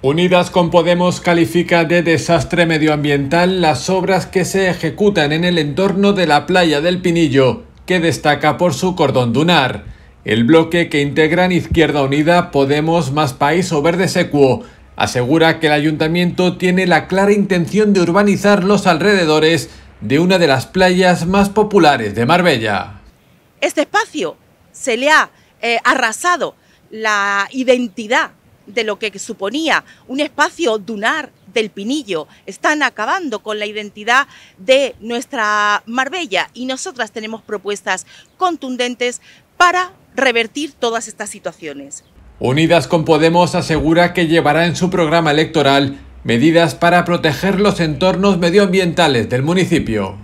Unidas con Podemos califica de desastre medioambiental las obras que se ejecutan en el entorno de la playa del Pinillo, que destaca por su cordón dunar. El bloque que integran Izquierda Unida, Podemos, Más País o Verde Secuo asegura que el ayuntamiento tiene la clara intención de urbanizar los alrededores de una de las playas más populares de Marbella. Este espacio se le ha eh, arrasado la identidad de lo que suponía un espacio dunar del Pinillo. Están acabando con la identidad de nuestra Marbella y nosotras tenemos propuestas contundentes para revertir todas estas situaciones. Unidas con Podemos asegura que llevará en su programa electoral medidas para proteger los entornos medioambientales del municipio.